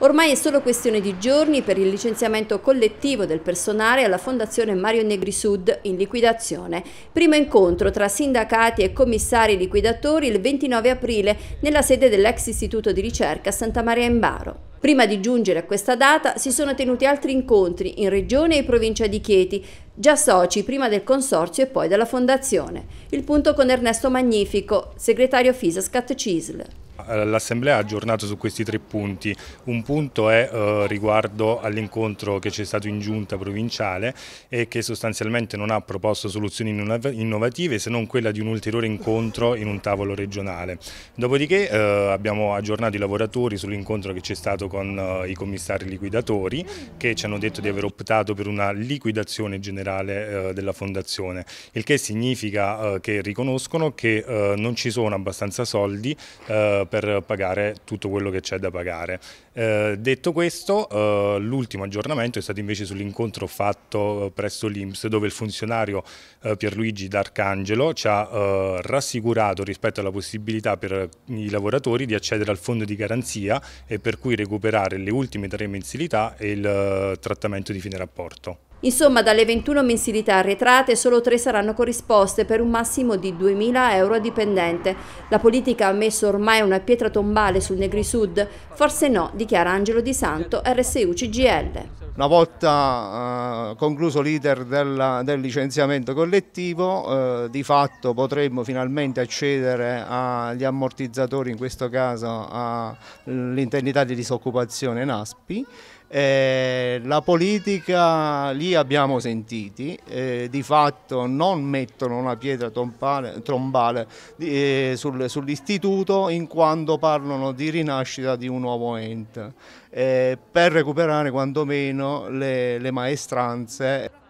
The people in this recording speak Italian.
Ormai è solo questione di giorni per il licenziamento collettivo del personale alla Fondazione Mario Negri Sud in liquidazione. Primo incontro tra sindacati e commissari liquidatori il 29 aprile nella sede dell'ex istituto di ricerca Santa Maria in Baro. Prima di giungere a questa data si sono tenuti altri incontri in regione e provincia di Chieti, già soci prima del consorzio e poi della fondazione. Il punto con Ernesto Magnifico, segretario FISA Scat Cisl. Eh, L'Assemblea ha aggiornato su questi tre punti. Un punto è eh, riguardo all'incontro che c'è stato in giunta provinciale e che sostanzialmente non ha proposto soluzioni innovative se non quella di un ulteriore incontro in un tavolo regionale. Dopodiché eh, abbiamo aggiornato i lavoratori sull'incontro che c'è stato con eh, i commissari liquidatori che ci hanno detto di aver optato per una liquidazione generale eh, della fondazione, il che significa eh, che riconoscono che non ci sono abbastanza soldi per pagare tutto quello che c'è da pagare. Eh, detto questo, eh, l'ultimo aggiornamento è stato invece sull'incontro fatto eh, presso l'Inps dove il funzionario eh, Pierluigi D'Arcangelo ci ha eh, rassicurato rispetto alla possibilità per i lavoratori di accedere al fondo di garanzia e per cui recuperare le ultime tre mensilità e il eh, trattamento di fine rapporto. Insomma, dalle 21 mensilità arretrate solo 3 saranno corrisposte per un massimo di 2.000 euro a dipendente. La politica ha messo ormai una pietra tombale sul Negri Sud? Forse no, dichiara Angelo Di Santo, RSU CGL. Una volta eh, concluso l'iter del, licenziamento collettivo, eh, di fatto potremmo finalmente accedere agli ammortizzatori, in questo caso all'indennità di disoccupazione NASPI, eh, la politica li abbiamo sentiti, eh, di fatto non mettono una pietra trombale, trombale eh, sul, sull'istituto in quanto parlano di rinascita di un nuovo ente, eh, per recuperare quantomeno le, le maestranze.